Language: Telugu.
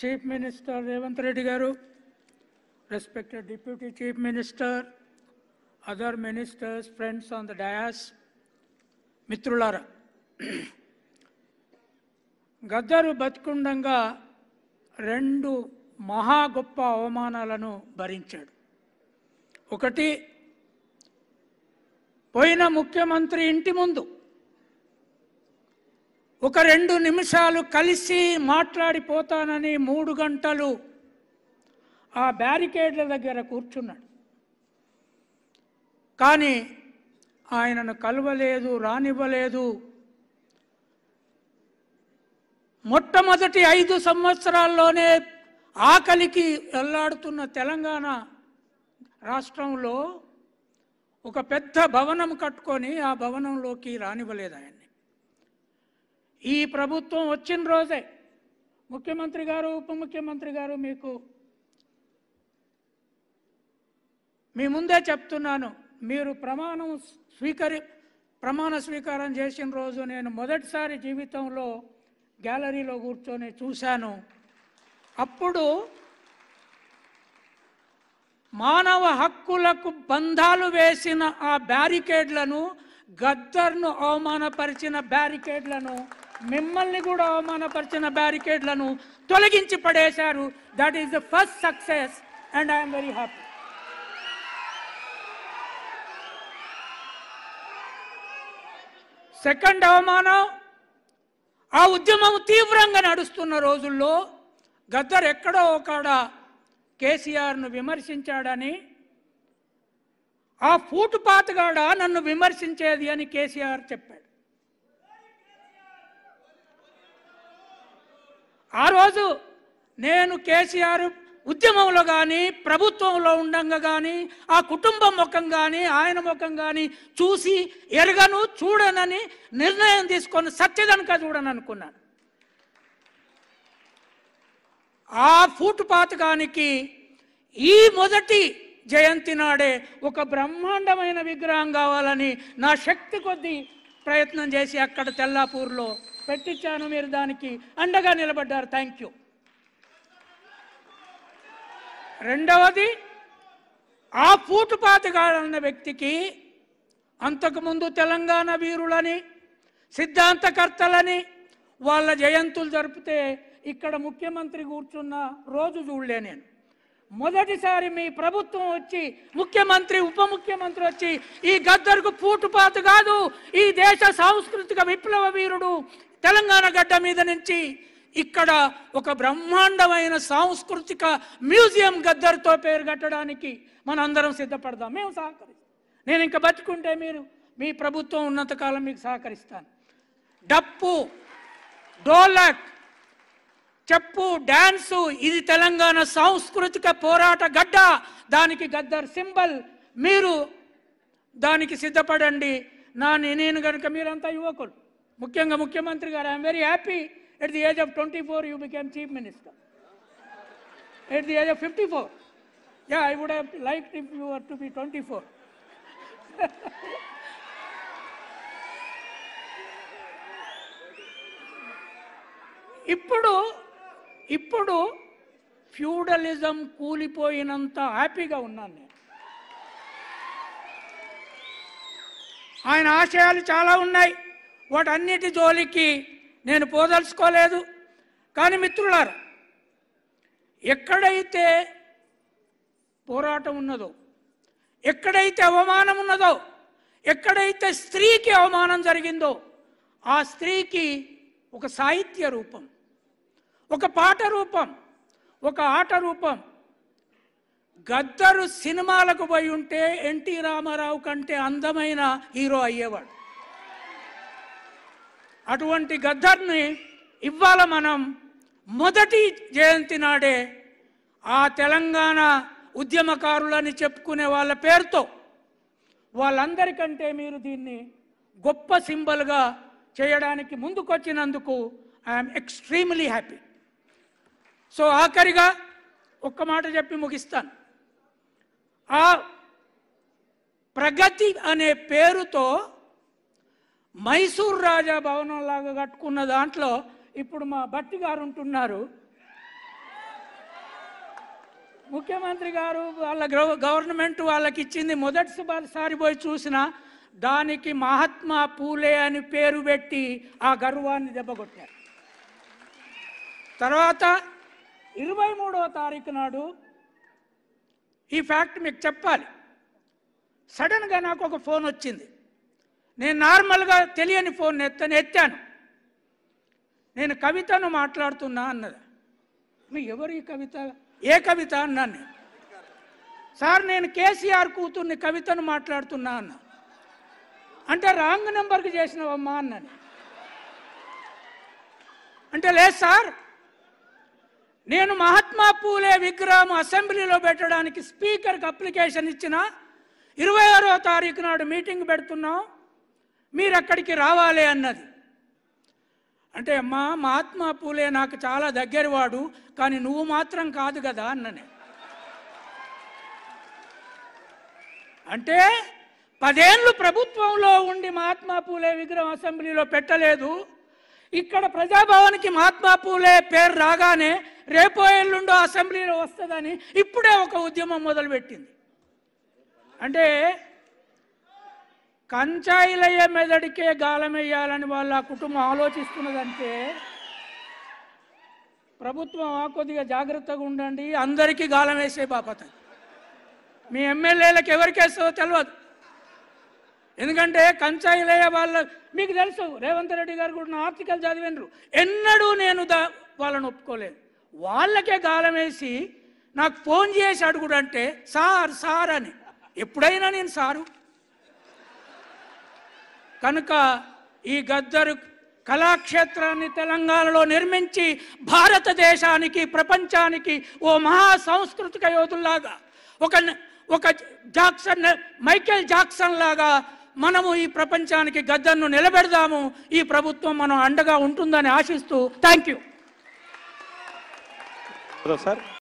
చీఫ్ మినిస్టర్ రేవంత్ రెడ్డి గారు respected deputy chief minister other ministers friends on the dais మిత్రులారా గద్దరు బతికుండగా రెండు మహా గొప్ప అవమానాలను భరించాడు ఒకటి పోయిన ముఖ్యమంత్రి ఇంటి ముందు ఒక రెండు నిమిషాలు కలిసి మాట్లాడిపోతానని మూడు గంటలు ఆ బ్యారికేడ్ల దగ్గర కూర్చున్నాడు కానీ ఆయనను కలవలేదు రానివ్వలేదు మొట్టమొదటి ఐదు సంవత్సరాల్లోనే ఆకలికి వెళ్లాడుతున్న తెలంగాణ రాష్ట్రంలో ఒక పెద్ద భవనం కట్టుకొని ఆ భవనంలోకి రానివ్వలేదు ఆయన్ని ఈ ప్రభుత్వం వచ్చిన రోజే ముఖ్యమంత్రి గారు ఉప ముఖ్యమంత్రి గారు మీకు మీ ముందే చెప్తున్నాను మీరు ప్రమాణం స్వీకరి ప్రమాణ స్వీకారం చేసిన రోజు నేను మొదటిసారి జీవితంలో గ్యాలరీలో కూర్చొని చూశాను అప్పుడు మానవ హక్కులకు బంధాలు వేసిన ఆ బ్యారికేడ్లను గద్దర్ను అవమానపరిచిన బ్యారికేడ్లను మిమ్మల్ని కూడా అవమానపరిచిన బ్యారికేడ్లను తొలగించి పడేశారు that is the first success and I'm very happy second అవమానం ఆ ఉద్యమం తీవ్రంగా నడుస్తున్న రోజుల్లో గద్దర్ ఎక్కడో ఒకడ కేసీఆర్ను విమర్శించాడని ఆ గాడ నన్ను విమర్శించేది అని కేసీఆర్ చెప్పాడు ఆ రోజు నేను కేసీఆర్ ఉద్యమంలో కానీ ప్రభుత్వంలో ఉండంగా కానీ ఆ కుటుంబం ముఖం కానీ ఆయన ముఖం కానీ చూసి ఎరగను చూడనని నిర్ణయం తీసుకొని సత్యదనక చూడను అనుకున్నాను ఆ కానికి ఈ మొదటి జయంతి నాడే ఒక బ్రహ్మాండమైన విగ్రహం కావాలని నా శక్తి కొద్దీ ప్రయత్నం చేసి అక్కడ తెల్లాపూర్లో పెట్టించాను మీరు దానికి అండగా నిలబడ్డారు థ్యాంక్ యూ రెండవది ఆ పూటుపాతగాడన్న వ్యక్తికి అంతకుముందు తెలంగాణ వీరులని సిద్ధాంతకర్తలని వాళ్ళ జయంతులు జరిపితే ఇక్కడ ముఖ్యమంత్రి కూర్చున్న రోజు చూడలే నేను మొదటిసారి మీ ప్రభుత్వం వచ్చి ముఖ్యమంత్రి ఉప ముఖ్యమంత్రి వచ్చి ఈ గద్దరుకు పూటుపాతు కాదు ఈ దేశ సాంస్కృతిక విప్లవ వీరుడు తెలంగాణ గడ్డ మీద నుంచి ఇక్కడ ఒక బ్రహ్మాండమైన సాంస్కృతిక మ్యూజియం గద్దరుతో పేరు కట్టడానికి మనందరం సిద్ధపడదాం మేము సహకరిస్తాం నేను ఇంకా బతుకుంటే మీరు మీ ప్రభుత్వం ఉన్నతకాలం మీకు సహకరిస్తాను డప్పు డోలక్ చెప్పు డ్యాన్సు ఇది తెలంగాణ సాంస్కృతిక పోరాట గడ్డ దానికి గద్దర్ సింబల్ మీరు దానికి సిద్ధపడండి నా నేను కనుక మీరంతా యువకులు ముఖ్యంగా ముఖ్యమంత్రి గారు I'm very happy at the age of twenty four you became chief minister at the age of fifty four yeah I would have like if you are to be twenty four ఇప్పుడు ఇప్పుడు ఫ్యూడలిజం కూలిపోయినంత హ్యాపీగా ఉన్నాను నేను ఆయన ఆశయాలు చాలా ఉన్నాయి వాటన్నిటి జోలికి నేను పోదలుచుకోలేదు కానీ మిత్రులారు ఎక్కడైతే పోరాటం ఉన్నదో ఎక్కడైతే అవమానం ఉన్నదో ఎక్కడైతే స్త్రీకి అవమానం జరిగిందో ఆ స్త్రీకి ఒక సాహిత్య రూపం ఒక పాట రూపం ఒక ఆట రూపం గద్దరు సినిమాలకు పోయి ఉంటే ఎన్టీ రామారావు కంటే అందమైన హీరో అయ్యేవాడు అటువంటి గద్దర్ని ఇవాళ మనం మొదటి జయంతి నాడే ఆ తెలంగాణ ఉద్యమకారులని చెప్పుకునే వాళ్ళ పేరుతో వాళ్ళందరికంటే మీరు దీన్ని గొప్ప సింబల్గా చేయడానికి ముందుకొచ్చినందుకు ఐఎమ్ ఎక్స్ట్రీమ్లీ హ్యాపీ సో ఆఖరిగా ఒక్క మాట చెప్పి ముగిస్తాను ఆ ప్రగతి అనే పేరుతో మైసూర్ రాజా భవనం లాగా కట్టుకున్న దాంట్లో ఇప్పుడు మా భట్టి గారు ఉంటున్నారు ముఖ్యమంత్రి గారు వాళ్ళ గవర్నమెంట్ వాళ్ళకి ఇచ్చింది మొదటిసారి పోయి చూసిన దానికి మహాత్మా పూలే అని పేరు పెట్టి ఆ గర్వాన్ని కొట్టారు తర్వాత ఇరవై మూడవ తారీఖు నాడు ఈ ఫ్యాక్ట్ మీకు చెప్పాలి సడన్గా నాకు ఒక ఫోన్ వచ్చింది నేను నార్మల్గా తెలియని ఫోన్ ఎత్తని ఎత్తాను నేను కవితను మాట్లాడుతున్నా అన్నది మీ ఎవరు ఈ కవిత ఏ కవిత అన్నాను నేను సార్ నేను కేసీఆర్ కూతుర్ని కవితను మాట్లాడుతున్నా అన్న అంటే రాంగ్ నెంబర్కి చేసినవమ్మా అన్నాను అంటే లేదు సార్ నేను మహాత్మా పూలే విగ్రహం అసెంబ్లీలో పెట్టడానికి స్పీకర్కి అప్లికేషన్ ఇచ్చిన ఇరవై ఆరో తారీఖు నాడు మీటింగ్ పెడుతున్నాం మీరు అక్కడికి రావాలి అన్నది అంటే అమ్మా మహాత్మా పూలే నాకు చాలా దగ్గరవాడు కానీ నువ్వు మాత్రం కాదు కదా అన్ననే అంటే పదేళ్ళు ప్రభుత్వంలో ఉండి మహాత్మా పూలే విగ్రహం అసెంబ్లీలో పెట్టలేదు ఇక్కడ ప్రజాభవన్కి మహాత్మా పూలే పేరు రాగానే రేపో ఎల్లుండో అసెంబ్లీలో వస్తుందని ఇప్పుడే ఒక ఉద్యమం మొదలుపెట్టింది అంటే కంచాయిలయ్యే మెదడికే గాలమేయాలని వాళ్ళు ఆ కుటుంబం ఆలోచిస్తున్నదంటే ప్రభుత్వం ఆ కొద్దిగా జాగ్రత్తగా ఉండండి అందరికీ గాలం వేసే బాపత మీ ఎమ్మెల్యేలకు ఎవరికేస్తో తెలియదు ఎందుకంటే కంచాయిలయ్య వాళ్ళ మీకు తెలుసు రేవంత్ రెడ్డి గారు కూడా ఆర్టికల్ చదివినరు ఎన్నడూ నేను దా వాళ్ళని ఒప్పుకోలేదు వాళ్ళకే గాలం వేసి నాకు ఫోన్ చేసి అడుగుడంటే సార్ సార్ అని ఎప్పుడైనా నేను సారు కనుక ఈ గద్దరు కళాక్షేత్రాన్ని తెలంగాణలో నిర్మించి భారతదేశానికి ప్రపంచానికి ఓ మహా సాంస్కృతిక యోధుల్లాగా ఒక ఒక జాక్సన్ మైకేల్ జాక్సన్ లాగా మనము ఈ ప్రపంచానికి గద్దను నిలబెడదాము ఈ ప్రభుత్వం మనం అండగా ఉంటుందని ఆశిస్తూ థ్యాంక్ యూ సార్